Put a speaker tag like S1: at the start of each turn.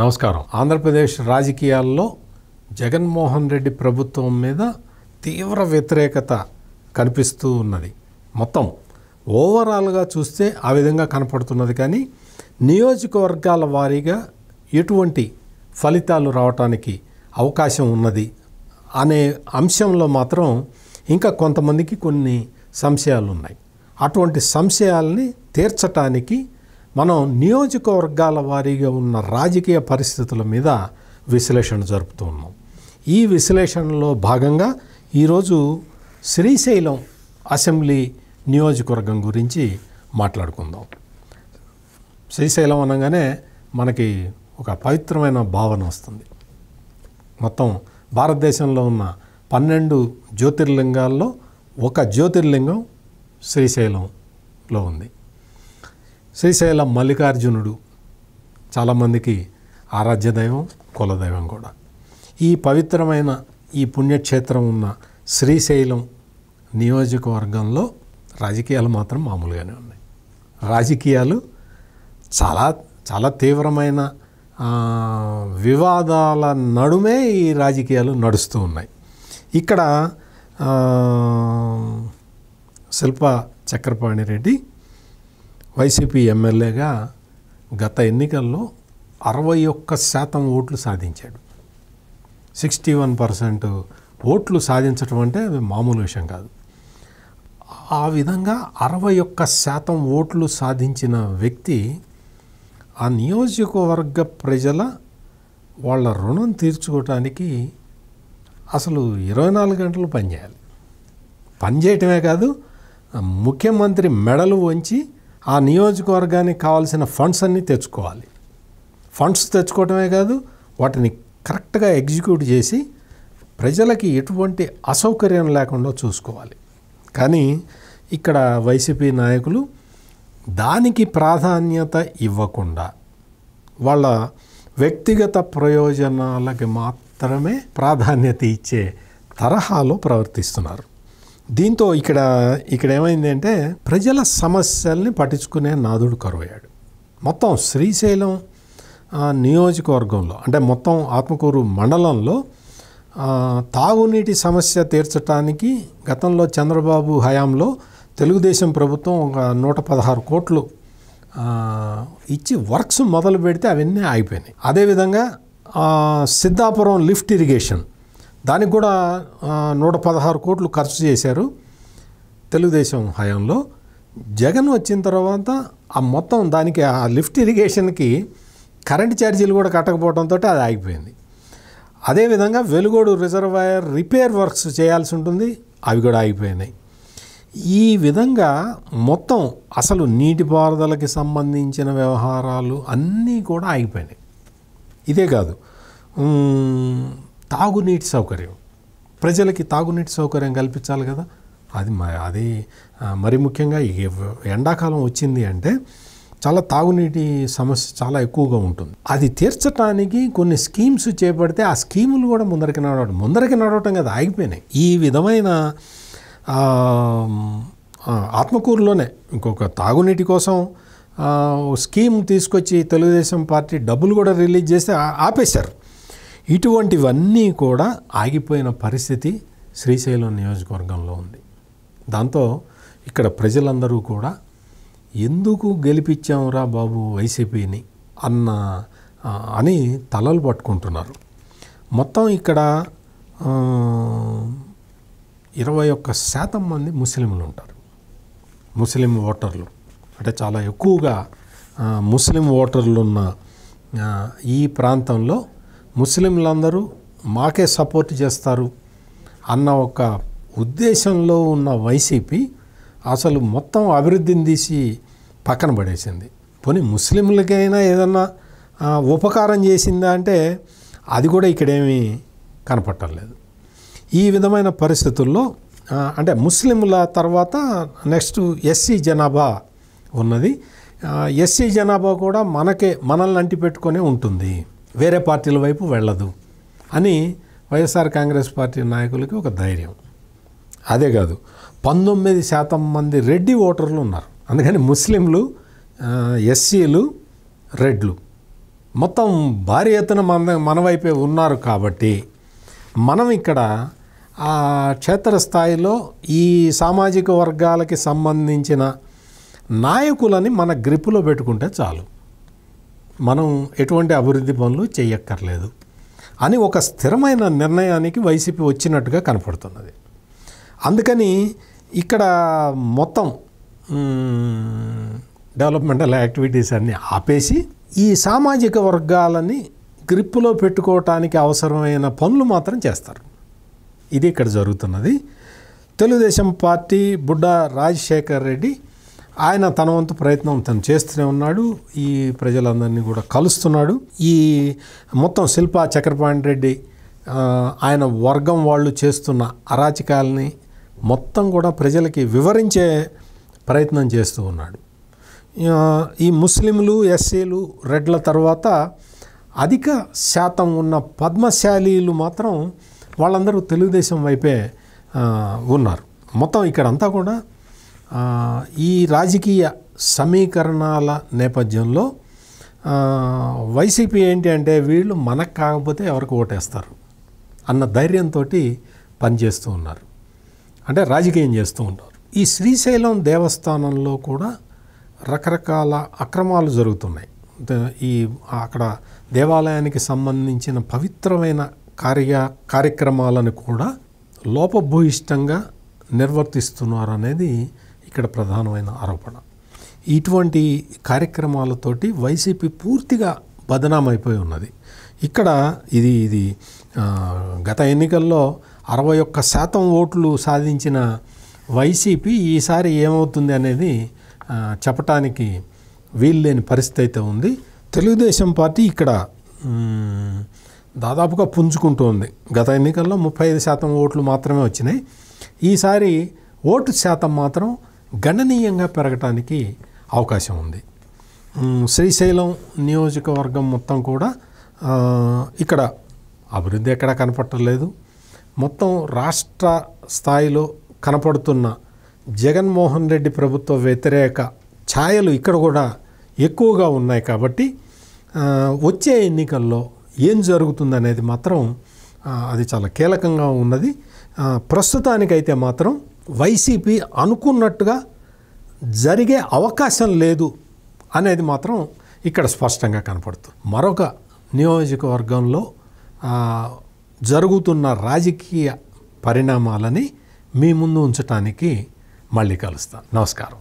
S1: నమస్కారం ఆంధ్రప్రదేశ్ రాజకీయాల్లో జగన్మోహన్ రెడ్డి ప్రభుత్వం మీద తీవ్ర వ్యతిరేకత కనిపిస్తూ ఉన్నది మొత్తం ఓవరాల్గా చూస్తే ఆ విధంగా కనపడుతున్నది కానీ నియోజకవర్గాల వారీగా ఎటువంటి ఫలితాలు రావటానికి అవకాశం ఉన్నది అనే అంశంలో మాత్రం ఇంకా కొంతమందికి కొన్ని సంశయాలు ఉన్నాయి అటువంటి సంశయాల్ని తీర్చటానికి మనం నియోజకవర్గాల వారీగా ఉన్న రాజకీయ పరిస్థితుల మీద విశ్లేషణ జరుపుతూ ఉన్నాం ఈ విశ్లేషణలో భాగంగా ఈరోజు శ్రీశైలం అసెంబ్లీ నియోజకవర్గం గురించి మాట్లాడుకుందాం శ్రీశైలం అనగానే మనకి ఒక పవిత్రమైన భావన వస్తుంది మొత్తం భారతదేశంలో ఉన్న పన్నెండు జ్యోతిర్లింగాల్లో ఒక జ్యోతిర్లింగం శ్రీశైలంలో ఉంది శ్రీశైలం మల్లికార్జునుడు చాలామందికి ఆరాధ్యదైవం కులదైవం కూడా ఈ పవిత్రమైన ఈ పుణ్యక్షేత్రం ఉన్న శ్రీశైలం నియోజకవర్గంలో రాజకీయాలు మాత్రం మామూలుగానే ఉన్నాయి రాజకీయాలు చాలా చాలా తీవ్రమైన వివాదాల నడుమే ఈ రాజకీయాలు నడుస్తూ ఉన్నాయి ఇక్కడ శిల్ప చక్రపాణి రెడ్డి వైసీపీ ఎమ్మెల్యేగా గత ఎన్నికల్లో అరవై ఒక్క శాతం ఓట్లు సాధించాడు సిక్స్టీ వన్ పర్సెంట్ ఓట్లు సాధించడం అంటే అది మామూలు విషయం కాదు ఆ విధంగా అరవై ఒక్క శాతం ఓట్లు సాధించిన వ్యక్తి ఆ నియోజకవర్గ ప్రజల వాళ్ళ రుణం తీర్చుకోవటానికి అసలు ఇరవై నాలుగు గంటలు పనిచేయాలి పనిచేయటమే కాదు ముఖ్యమంత్రి మెడలు వంచి ఆ నియోజకవర్గానికి కావాల్సిన ఫండ్స్ అన్నీ తెచ్చుకోవాలి ఫండ్స్ తెచ్చుకోవటమే కాదు వాటిని కరెక్ట్గా ఎగ్జిక్యూట్ చేసి ప్రజలకి ఎటువంటి అసౌకర్యం లేకుండా చూసుకోవాలి కానీ ఇక్కడ వైసీపీ నాయకులు దానికి ప్రాధాన్యత ఇవ్వకుండా వాళ్ళ వ్యక్తిగత ప్రయోజనాలకి మాత్రమే ప్రాధాన్యత ఇచ్చే తరహాలో ప్రవర్తిస్తున్నారు దీంతో ఇక్కడ ఇక్కడ ఏమైంది అంటే ప్రజల సమస్యల్ని పట్టించుకునే నాదుడు కరువయ్యాడు మొత్తం శ్రీశైలం నియోజకవర్గంలో అంటే మొత్తం ఆత్మకూరు మండలంలో తాగునీటి సమస్య తీర్చడానికి గతంలో చంద్రబాబు హయాంలో తెలుగుదేశం ప్రభుత్వం ఒక నూట పదహారు కోట్లు ఇచ్చి వర్క్స్ మొదలు పెడితే అవన్నీ ఆగిపోయినాయి అదేవిధంగా సిద్ధాపురం లిఫ్ట్ ఇరిగేషన్ దానికి కూడా నూట పదహారు కోట్లు ఖర్చు చేశారు తెలుగుదేశం హయాంలో జగన్ వచ్చిన తర్వాత ఆ మొత్తం దానికి ఆ లిఫ్ట్ ఇరిగేషన్కి కరెంట్ ఛార్జీలు కూడా కట్టకపోవడంతో అది ఆగిపోయింది అదేవిధంగా వెలుగోడు రిజర్వాయర్ రిపేర్ వర్క్స్ చేయాల్సి ఉంటుంది అవి కూడా ఆగిపోయినాయి ఈ విధంగా మొత్తం అసలు నీటిపారుదలకి సంబంధించిన వ్యవహారాలు అన్నీ కూడా ఆగిపోయినాయి ఇదే కాదు తాగునీటి సౌకర్యం ప్రజలకి తాగునీటి సౌకర్యం కల్పించాలి కదా అది అది మరి ముఖ్యంగా ఎండాకాలం వచ్చింది అంటే చాలా తాగునీటి సమస్య చాలా ఎక్కువగా ఉంటుంది అది తీర్చడానికి కొన్ని స్కీమ్స్ చేపడితే ఆ స్కీములు కూడా ముందరికి నడవడం ముందరికి నడవటం కదా ఆగిపోయినాయి ఈ విధమైన ఆత్మకూరులోనే ఇంకొక తాగునీటి కోసం స్కీమ్ తీసుకొచ్చి తెలుగుదేశం పార్టీ డబ్బులు కూడా రిలీజ్ చేస్తే ఆపేశారు ఇటువంటివన్నీ కూడా ఆగిపోయిన పరిస్థితి శ్రీశైలం నియోజకవర్గంలో ఉంది దాంతో ఇక్కడ ప్రజలందరూ కూడా ఎందుకు గెలిపించాంరా బాబు వైసీపీని అన్న అని తలలు పట్టుకుంటున్నారు మొత్తం ఇక్కడ ఇరవై ఒక్క శాతం మంది ముస్లింలు ఉంటారు ముస్లిం ఓటర్లు అంటే చాలా ఎక్కువగా ముస్లిం ఓటర్లు ఉన్న ఈ ప్రాంతంలో ముస్లింలందరూ మాకే సపోర్ట్ చేస్తారు అన్న ఒక ఉద్దేశంలో ఉన్న వైసీపీ అసలు మొత్తం అభివృద్ధిని తీసి పక్కన పడేసింది పోనీ ముస్లింలకైనా ఏదన్నా ఉపకారం చేసిందా అంటే అది కూడా ఇక్కడేమీ కనపట్టలేదు ఈ విధమైన పరిస్థితుల్లో అంటే ముస్లింల తర్వాత నెక్స్ట్ ఎస్సీ జనాభా ఉన్నది ఎస్సీ జనాభా కూడా మనకే మనల్ని అంటిపెట్టుకొని ఉంటుంది వేరే పార్టీల వైపు వెళ్ళదు అని వైఎస్ఆర్ కాంగ్రెస్ పార్టీ నాయకులకి ఒక ధైర్యం అదే కాదు పంతొమ్మిది శాతం మంది రెడ్డి ఓటర్లు ఉన్నారు అందుకని ముస్లింలు ఎస్సీలు రెడ్లు మొత్తం భారీ ఎత్తున మన మన వైపే ఉన్నారు కాబట్టి మనం ఇక్కడ ఆ క్షేత్రస్థాయిలో ఈ సామాజిక వర్గాలకి సంబంధించిన నాయకులని మన గ్రిప్పులో పెట్టుకుంటే చాలు మనం ఎటువంటి అభివృద్ధి పనులు చేయక్కర్లేదు అని ఒక స్థిరమైన నిర్ణయానికి వైసీపీ వచ్చినట్టుగా కనపడుతున్నది అందుకని ఇక్కడ మొత్తం డెవలప్మెంటల్ యాక్టివిటీస్ అన్ని ఆపేసి ఈ సామాజిక వర్గాలని గ్రిప్పులో పెట్టుకోవటానికి అవసరమైన పనులు మాత్రం చేస్తారు ఇది ఇక్కడ జరుగుతున్నది తెలుగుదేశం పార్టీ బుడ్డ రాజశేఖర్ రెడ్డి ఆయన తన వంతు ప్రయత్నం తను చేస్తూనే ఉన్నాడు ఈ ప్రజలందరినీ కూడా కలుస్తున్నాడు ఈ మొత్తం శిల్ప చక్రపాణి రెడ్డి ఆయన వర్గం వాళ్ళు చేస్తున్న అరాచకాలని మొత్తం కూడా ప్రజలకి వివరించే ప్రయత్నం చేస్తూ ఉన్నాడు ఈ ముస్లింలు ఎస్సీలు రెడ్ల తర్వాత అధిక శాతం ఉన్న పద్మశాలీలు మాత్రం వాళ్ళందరూ తెలుగుదేశం వైపే ఉన్నారు మొత్తం ఇక్కడంతా కూడా ఈ రాజకీయ సమీకరణాల నేపథ్యంలో వైసీపీ ఏంటి అంటే వీళ్ళు మనకు కాకపోతే ఎవరికి ఓటేస్తారు అన్న ధైర్యంతో పనిచేస్తూ ఉన్నారు అంటే రాజకీయం చేస్తూ ఉంటారు ఈ శ్రీశైలం దేవస్థానంలో కూడా రకరకాల అక్రమాలు జరుగుతున్నాయి ఈ అక్కడ దేవాలయానికి సంబంధించిన పవిత్రమైన కార్య కార్యక్రమాలను కూడా లోపభూయిష్టంగా నిర్వర్తిస్తున్నారు అనేది ఇక్కడ ప్రధానమైన ఆరోపణ ఇటువంటి కార్యక్రమాలతోటి వైసీపీ పూర్తిగా బదనామైపోయి ఉన్నది ఇక్కడ ఇది ఇది గత ఎన్నికల్లో అరవై ఒక్క శాతం ఓట్లు సాధించిన వైసీపీ ఈసారి ఏమవుతుంది అనేది చెప్పటానికి వీల్లేని పరిస్థితి అయితే ఉంది తెలుగుదేశం పార్టీ ఇక్కడ దాదాపుగా ఉంది గత ఎన్నికల్లో ముప్పై ఐదు శాతం ఓట్లు మాత్రమే వచ్చినాయి ఈసారి ఓటు శాతం మాత్రం గణనీయంగా పెరగటానికి అవకాశం ఉంది శ్రీశైలం నియోజకవర్గం మొత్తం కూడా ఇక్కడ అభివృద్ధి ఎక్కడా కనపడలేదు మొత్తం రాష్ట్ర స్థాయిలో కనపడుతున్న జగన్మోహన్ రెడ్డి ప్రభుత్వ వ్యతిరేక ఛాయలు ఇక్కడ కూడా ఎక్కువగా ఉన్నాయి కాబట్టి వచ్చే ఎన్నికల్లో ఏం జరుగుతుందనేది మాత్రం అది చాలా కీలకంగా ఉన్నది ప్రస్తుతానికైతే మాత్రం వైసీపీ అనుకున్నట్టుగా జరిగే అవకాశం లేదు అనేది మాత్రం ఇక్కడ స్పష్టంగా కనపడుతుంది మరొక నియోజకవర్గంలో జరుగుతున్న రాజకీయ పరిణామాలని మీ ముందు ఉంచటానికి మళ్ళీ కలుస్తాను నమస్కారం